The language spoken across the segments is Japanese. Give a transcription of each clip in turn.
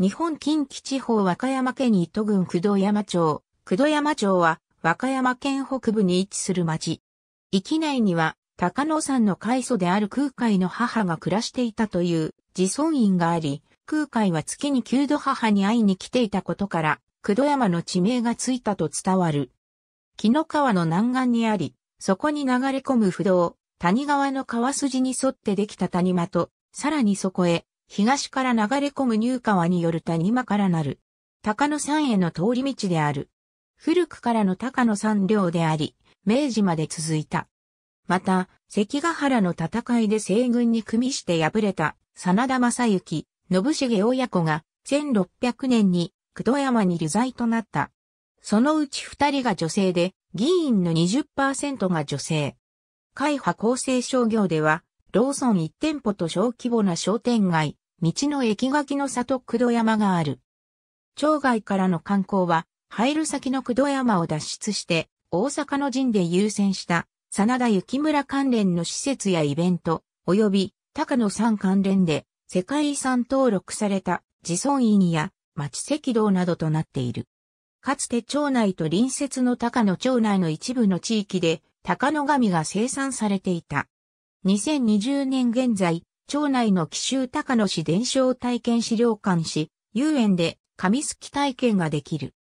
日本近畿地方和歌山県糸郡九度山町。九度山町は和歌山県北部に位置する町。域内には高野山の開祖である空海の母が暮らしていたという自尊院があり、空海は月に九度母に会いに来ていたことから、九度山の地名がついたと伝わる。紀の川の南岸にあり、そこに流れ込む不動、谷川の川筋に沿ってできた谷間と、さらにそこへ東から流れ込む入川による谷間からなる。高野山への通り道である。古くからの高野山領であり、明治まで続いた。また、関ヶ原の戦いで西軍に組みして敗れた、真田正幸、信繁親子が、1600年に、久戸山に流罪となった。そのうち二人が女性で、議員の20%が女性。会派厚生商業では、ローソン1店舗と小規模な商店街、道の駅垣の里九度山がある。町外からの観光は、入る先の九度山を脱出して、大阪の陣で優先した、真田幸村関連の施設やイベント、及び、高野山関連で、世界遺産登録された、自尊院や、町赤道などとなっている。かつて町内と隣接の高野町内の一部の地域で、高野紙が生産されていた。2020年現在、町内の紀州高野市伝承体験資料館市、遊園で紙すき体験ができる。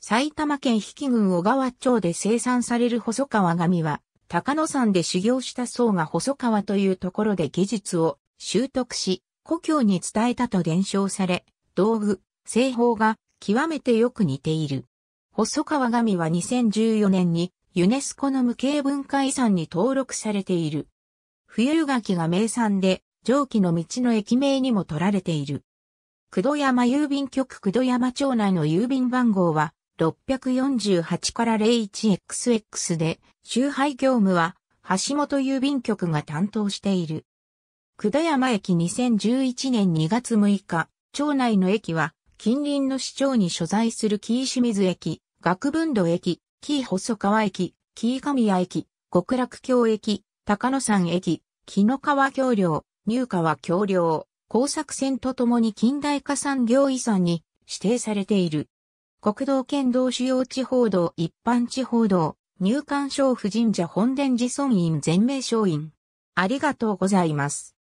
埼玉県引群・郡小川町で生産される細川紙は、高野山で修行した僧が細川というところで技術を習得し、故郷に伝えたと伝承され、道具、製法が極めてよく似ている。細川紙は2014年にユネスコの無形文化遺産に登録されている。冬柿が名産で上記の道の駅名にも取られている。九度山郵便局九度山町内の郵便番号は648から 01XX で、周配業務は橋本郵便局が担当している。九度山駅2011年2月6日、町内の駅は近隣の市町に所在する紀伊清水駅、学文土駅、紀伊細川駅、紀伊神谷駅、極楽橋駅、高野山駅、木の川橋梁、入荷は橋梁、工作船とともに近代化産業遺産に指定されている。国道県道主要地方道一般地方道、入管省府神社本殿寺村院全名省院。ありがとうございます。